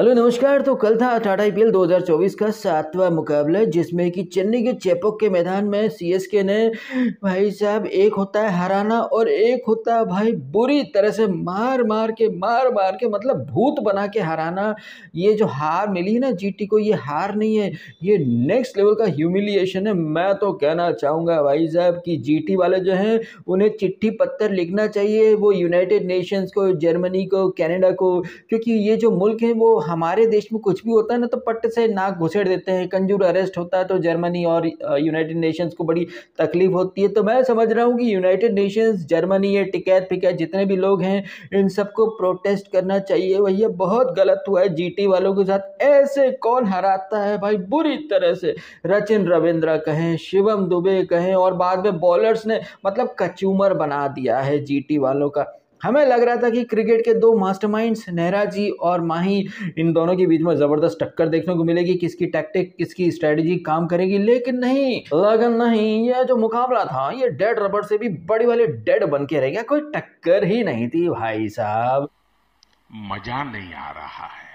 hello नमस्कार तो कल था टाटा आई 2024 का सातवां मुकाबला जिसमें कि चेन्नई के चेपक के मैदान में सीएसके ने भाई साहब एक होता है हराना और एक होता है भाई बुरी तरह से मार मार के मार मार के मतलब भूत बना के हराना ये जो हार मिली ना जीटी को ये हार नहीं है ये नेक्स्ट लेवल का ह्यूमिलिएशन है मैं तो कहना चाहूँगा भाई साहब कि जी वाले जो हैं उन्हें चिट्ठी पत्थर लिखना चाहिए वो यूनाइटेड नेशंस को जर्मनी को कैनेडा को क्योंकि ये जो मुल्क हैं वो हमारे देश में कुछ भी होता है ना तो पट्ट से नाक घुसेड़ देते हैं कंजूर अरेस्ट होता है तो जर्मनी और यूनाइटेड नेशंस को बड़ी तकलीफ होती है तो मैं समझ रहा हूँ कि यूनाइटेड नेशंस जर्मनी ये टिकैत फिकैत जितने भी लोग हैं इन सबको प्रोटेस्ट करना चाहिए भैया बहुत गलत हुआ है जी वालों के साथ ऐसे कौन हराता है भाई बुरी तरह से रचिन रविंद्रा कहें शिवम दुबे कहें और बाद में बॉलर्स ने मतलब कचूमर बना दिया है जी वालों का हमें लग रहा था कि क्रिकेट के दो मास्टरमाइंड्स नेहरा जी और माही इन दोनों के बीच में ज़बरदस्त टक्कर देखने को मिलेगी किसकी टैक्टिक किसकी स्ट्रेटजी काम करेगी लेकिन नहीं लगन नहीं ये जो मुकाबला था ये डेड रबड़ से भी बड़ी वाले डेड बन के रह गया कोई टक्कर ही नहीं थी भाई साहब मज़ा नहीं आ रहा है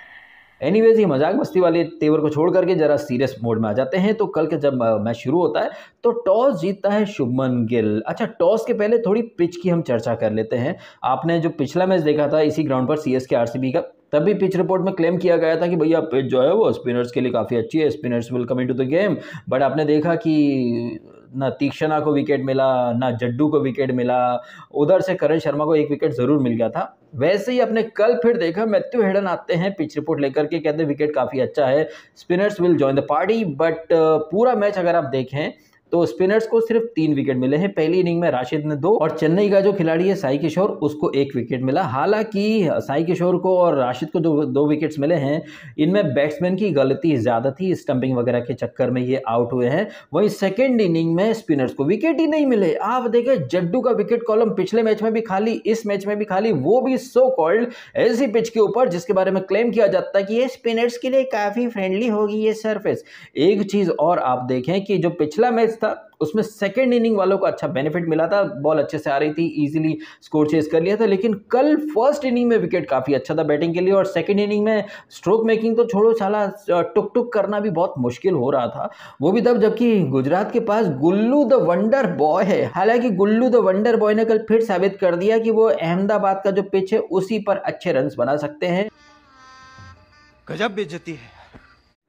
एनीवेज ये मजाक मस्ती वाले तेवर को छोड़ करके ज़रा सीरियस मोड में आ जाते हैं तो कल के जब मैच शुरू होता है तो टॉस जीतता है शुभमन गिल अच्छा टॉस के पहले थोड़ी पिच की हम चर्चा कर लेते हैं आपने जो पिछला मैच देखा था इसी ग्राउंड पर C S K R C B का तब भी पिच रिपोर्ट में क्लेम किया गया था कि भैया पिच जो है वो स्पिनर्स के लिए काफ़ी अच्छी है spinners will come in to the game but आपने देखा कि ना तीक्षणा को विकेट मिला ना जड्डू को विकेट मिला उधर से करण शर्मा को एक विकेट ज़रूर मिल गया था वैसे ही अपने कल फिर देखा मैथ्यू हेडन आते हैं पिच रिपोर्ट लेकर के कहते हैं विकेट काफ़ी अच्छा है spinners will join the party but पूरा मैच अगर आप देखें तो स्पिनर्स को सिर्फ तीन विकेट मिले हैं पहली इनिंग में राशिद ने दो और चेन्नई का जो खिलाड़ी है साई किशोर उसको एक विकेट मिला हालांकि साई किशोर को और राशिद को जो दो विकेट्स मिले हैं इनमें बैट्समैन की गलती ज़्यादा थी स्टंपिंग वगैरह के चक्कर में ये आउट हुए हैं वहीं सेकेंड इनिंग में स्पिनर्स को विकेट ही नहीं मिले आप देखें जड्डू का विकेट कॉलम पिछले मैच में भी खाली इस मैच में भी खाली वो भी सो कॉल्ड ऐसी पिच के ऊपर जिसके बारे में क्लेम किया जाता है कि ये स्पिनर्स के लिए काफ़ी फ्रेंडली होगी ये सर्फेस एक चीज़ और आप देखें कि जो पिछला मैच सीरीज था उसमें सेकेंड इनिंग वालों को अच्छा बेनिफिट मिला था बॉल अच्छे से आ रही थी इजीली स्कोर चेस कर लिया था लेकिन कल फर्स्ट इनिंग में विकेट काफ़ी अच्छा था बैटिंग के लिए और सेकेंड इनिंग में स्ट्रोक मेकिंग तो छोड़ो साला टुक टुक करना भी बहुत मुश्किल हो रहा था वो भी तब जबकि गुजरात के पास गुल्लू द वंडर बॉय है हालांकि गुल्लू द वंडर बॉय ने कल फिर साबित कर दिया कि वो अहमदाबाद का जो पिच है उसी पर अच्छे रन बना सकते हैं गजब बेचती है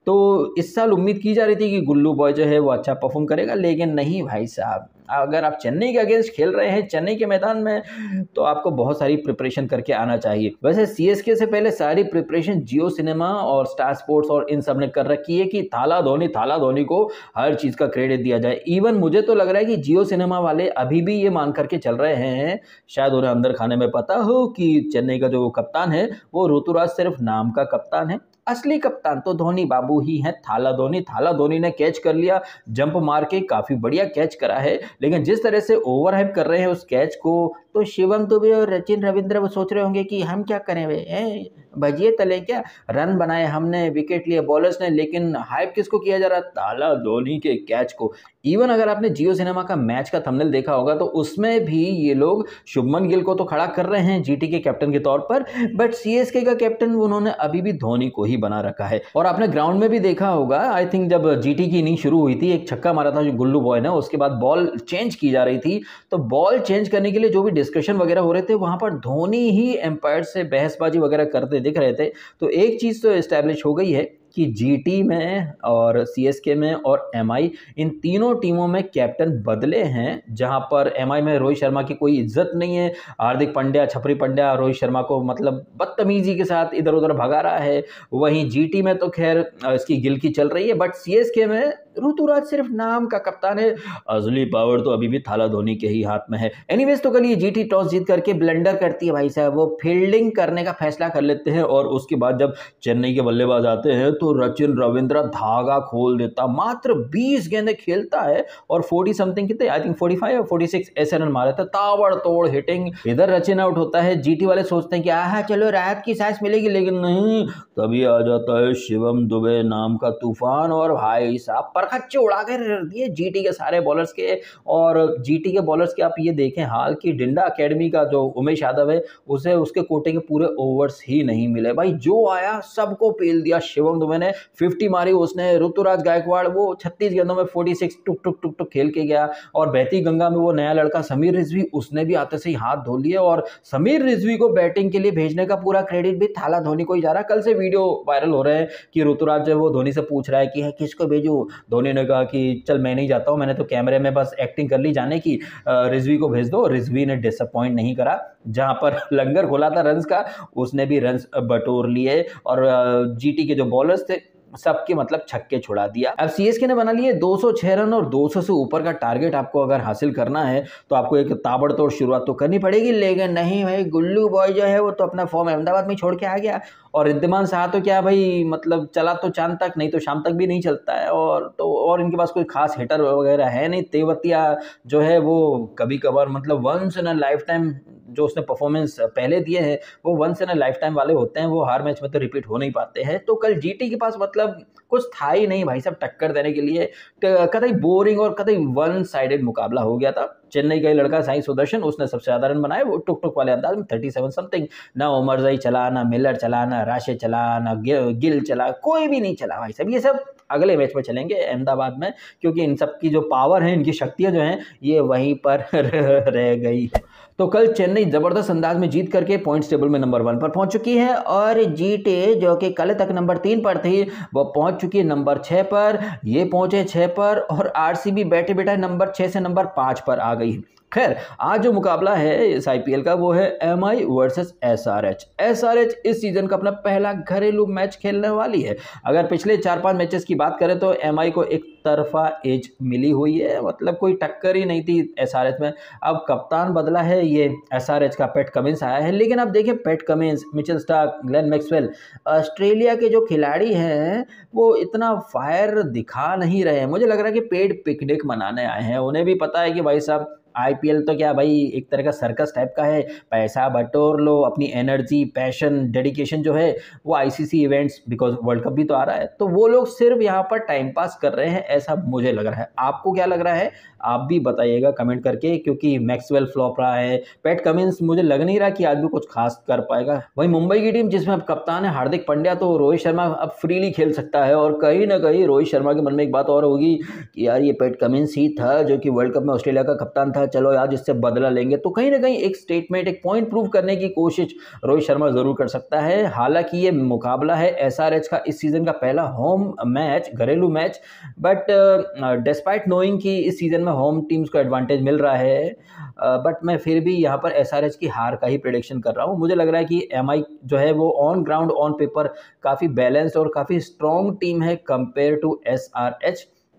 तो इस साल उम्मीद की जा रही थी कि गुल्लू बॉय जो है वो अच्छा परफॉर्म करेगा लेकिन नहीं भाई साहब अगर आप चेन्नई के अगेंस्ट खेल रहे हैं चेन्नई के मैदान में तो आपको बहुत सारी प्रिपरेशन करके आना चाहिए वैसे के से पहले सारी प्रिपरेशन जियो सिनेमा और स्टार स्पोर्ट्स और इन सब ने कर रखी है कि थाला धोनी थाला धोनी को हर चीज़ का क्रेडिट दिया जाए इवन मुझे तो लग रहा है कि जियो सिनेमा वाले अभी भी ये मान करके चल रहे हैं शायद उन्हें अंदर खाने में पता हो कि चेन्नई का जो कप्तान है वो ऋतुराज सिर्फ नाम का कप्तान है असली कप्तान तो धोनी बाबू ही हैं थाला धोनी थाला धोनी ने कैच कर लिया जंप मार के काफ़ी बढ़िया कैच करा है लेकिन जिस तरह से ओवर कर रहे हैं उस कैच को तो शिवम दुबे तो और रचिन रविंद्र वो सोच रहे होंगे कि हम क्या करें वे भजिए तले क्या रन बनाए हमने विकेट लिए बॉलर्स ने लेकिन हाइप किसको किया जा रहा ताला धोनी के कैच को इवन अगर आपने जियो सिनेमा का मैच का थंबनेल देखा होगा तो उसमें भी ये लोग शुभमन गिल को तो खड़ा कर रहे हैं जीटी के कैप्टन के तौर पर बट सीएसके का कैप्टन उन्होंने अभी भी धोनी को ही बना रखा है और आपने ग्राउंड में भी देखा होगा आई थिंक जब जीटी की इनिंग शुरू हुई थी एक छक्का मारा था जो गुल्लू बॉय ने उसके बाद बॉल चेंज की जा रही थी तो बॉल चेंज करने के लिए जो भी डिस्कशन वगैरह हो रहे थे वहाँ पर धोनी ही एम्पायर से बहसबाजी वगैरह करते दिख रहे थे तो एक चीज़ तो इस्टेब्लिश हो गई है कि जीटी में और सीएसके में और एमआई इन तीनों टीमों में कैप्टन बदले हैं जहां पर एमआई में रोहित शर्मा की कोई इज्जत नहीं है हार्दिक पंड्या छपरी पंड्या रोहित शर्मा को मतलब बदतमीजी के साथ इधर उधर भगा रहा है वहीं जीटी में तो खैर इसकी गिलकी चल रही है बट सीएसके में ऋतुराज सिर्फ नाम का कप्तान है अजली पावर तो अभी भी थाला धोनी के ही हाथ में है एनीवेज तो कल ये जीटी टॉस जीत करके ब्लेंडर करती है भाई साहब वो फील्डिंग करने का फैसला कर लेते हैं और उसके बाद जब चेन्नई के बल्लेबाज आते हैं तो रचिन रविंद्र धागा खोल देता मात्र बीस गेंदे खेलता है और फोर्टी समथिंग कितने I think forty five forty six ऐसे रन मारे थे ताबड़तोड़ हिटिंग इधर रचिन आउट होता है जीटी वाले सोचते हैं कि आह चलो राहत की सांस मिलेगी लेकिन नहीं तभी आ जाता है शिवम दुबे नाम का तूफान और भाई साहब पर खच्चे उड़ा कर रख दिए जीटी के सारे बॉलर्स के और जीटी के बॉलर्स के आप ये देखें हाल कि डिंडा अकेडमी का जो उमेश यादव है उसे उसके कोटे के पूरे ओवर्स ही नहीं मिले भाई जो आया सबको पेल दिया शिवम दुबे ने फिफ्टी मारी उसने ऋतुराज गायकवाड़ वो छत्तीस गेंदों में फोर्टी सिक्स टुक टुक टुक टुक खेल के गया और बहती गंगा में वो नया लड़का समीर रिजवी उसने भी आते से ही हाथ धो लिए और समीर रिजवी को बैटिंग के लिए भेजने का पूरा क्रेडिट भी थाला धोनी को ही जा रहा कल से वीडियो वायरल हो रहे हैं कि ऋतुराज जो है वो धोनी से पूछ रहा है कि है किसको भेजू धोनी ने कहा कि चल मैं नहीं जाता हूँ मैंने तो कैमरे में बस एक्टिंग कर ली जाने की रिजवी को भेज दो रिजवी ने डिसअपॉइंट नहीं करा जहाँ पर लंगर खोला था रन्स का उसने भी रन्स बटोर लिए और जीटी के जो बॉलर्स थे सबके मतलब छक्के छुड़ा दिया अब सीएसके ने बना लिए 206 रन और 200 से ऊपर का टारगेट आपको अगर हासिल करना है तो आपको एक ताबड़तोड़ शुरुआत तो करनी पड़ेगी लेकिन नहीं भाई गुल्लू बॉय जो है वो तो अपना फॉर्म अहमदाबाद में छोड़ के आ गया और रिद्धिमान शाह तो क्या भाई मतलब चला तो चांद तक नहीं तो शाम तक भी नहीं चलता है और तो और इनके पास कोई खास हिटर वगैरह है नहीं तेवतिया जो है वो कभी कभार मतलब once in a lifetime जो उसने परफॉर्मेंस पहले दिए हैं वो once in a lifetime वाले होते हैं वो हर मैच में तो रिपीट हो नहीं पाते हैं तो कल जीटी के पास मतलब कुछ था ही नहीं भाई साहब टक्कर देने के लिए कतई बोरिंग और कतई वन साइडेड मुकाबला हो गया था चेन्नई का लड़का साई सुदर्शन उसने सबसे ज़्यादा रन बनाए वो टुक टुक वाले अंदाज में थर्टी सेवन समथिंग ना उमर जई चला ना मिलर चला ना राशे चला ना गिल चला कोई भी नहीं चला भाई साहब ये सब अगले मैच में चलेंगे अहमदाबाद में क्योंकि इन सब की जो पावर है इनकी शक्तियाँ जो हैं ये वहीं पर रह गई है तो कल चेन्नई जबरदस्त अंदाज में जीत करके पॉइंट्स टेबल में नंबर वन पर पहुंच चुकी है और जीटे जो कि कल तक नंबर तीन पर थी वो पहुंच चुकी है नंबर छः पर ये पहुंचे छः पर और आरसीबी बैठे बैठे नंबर छः से नंबर पाँच पर आ गई खैर आज जो मुकाबला है इस आई का वो है M I versus S R H S R H इस सीजन का अपना पहला घरेलू मैच खेलने वाली है अगर पिछले चार पांच मैचेस की बात करें तो एम आई को एक तरफा एज मिली हुई है मतलब कोई टक्कर ही नहीं थी एस आर एच में अब कप्तान बदला है ये एस आर एच का पेट कमिंस आया है लेकिन आप देखिए Pat Cummins Mitchell Starc Glenn Maxwell Australia के जो खिलाड़ी हैं वो इतना फायर दिखा नहीं रहे हैं मुझे लग रहा है कि पेड पिकनिक मनाने आए हैं उन्हें भी पता है कि भाई साहब आईपीएल तो क्या भाई एक तरह का सर्कस टाइप का है पैसा बटोर लो अपनी एनर्जी पैशन डेडिकेशन जो है वो ICC events because world cup भी तो आ रहा है तो वो लोग सिर्फ यहाँ पर टाइम पास कर रहे हैं ऐसा मुझे लग रहा है आपको क्या लग रहा है आप भी बताइएगा कमेंट करके क्योंकि मैक्सवेल फ्लॉप रहा है पैट कमिंस मुझे लग नहीं रहा कि आज भी कुछ खास कर पाएगा वही मुंबई की टीम जिसमें अब कप्तान है हार्दिक पांड्या तो रोहित शर्मा अब फ्रीली खेल सकता है और कहीं ना कहीं रोहित शर्मा के मन में एक बात और होगी कि यार ये पैट कमिंस ही था जो कि वर्ल्ड कप में ऑस्ट्रेलिया का कप्तान था लगा चलो आज इससे बदला लेंगे तो कहीं ना कहीं एक स्टेटमेंट एक पॉइंट प्रूव करने की कोशिश रोहित शर्मा ज़रूर कर सकता है हालांकि ये मुकाबला है एस का इस सीज़न का पहला होम मैच घरेलू मैच बट डिस्पाइट नोइंग कि इस सीज़न में होम टीम्स को एडवांटेज मिल रहा है बट मैं फिर भी यहाँ पर एस की हार का ही प्रडिक्शन कर रहा हूँ मुझे लग रहा है कि एम जो है वो ऑन ग्राउंड ऑन पेपर काफ़ी बैलेंस्ड और काफ़ी स्ट्रॉन्ग टीम है कंपेयर टू एस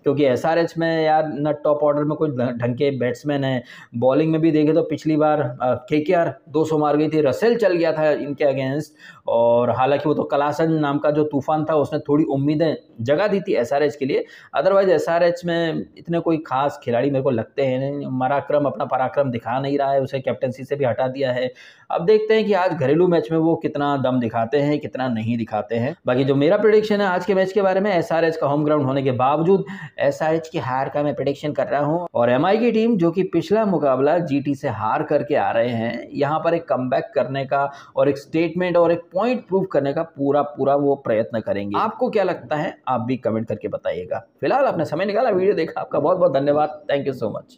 क्योंकि एस आर एच में यार न टॉप ऑर्डर में कोई ढंग के बैट्समैन है बॉलिंग में भी देखे तो पिछली बार के के आर दो सौ मार गई थी रसेल चल गया था इनके अगेंस्ट और हालांकि वो तो कलासन नाम का जो तूफान था उसने थोड़ी उम्मीदें जगा दी थी एस आर एच के लिए अदरवाइज एस आर एच में इतने कोई खास खिलाड़ी मेरे को लगते हैं मराक्रम अपना पराक्रम दिखा नहीं रहा है उसे कैप्टनसी से भी हटा दिया है अब देखते हैं कि आज घरेलू मैच में वो कितना दम दिखाते हैं कितना नहीं दिखाते हैं बाकी जो मेरा प्रोडिक्शन है आज के मैच के बारे में एस का होम ग्राउंड होने के बावजूद एस की हार का मैं प्रडिक्शन कर रहा हूँ और एम की टीम जो कि पिछला मुकाबला जी से हार करके आ रहे हैं यहाँ पर एक कम करने का और एक स्टेटमेंट और एक पॉइंट प्रूव करने का पूरा पूरा वो प्रयत्न करेंगे आपको क्या लगता है आप भी कमेंट करके बताइएगा फिलहाल आपने समय निकाला वीडियो देखा आपका बहुत बहुत धन्यवाद थैंक यू सो मच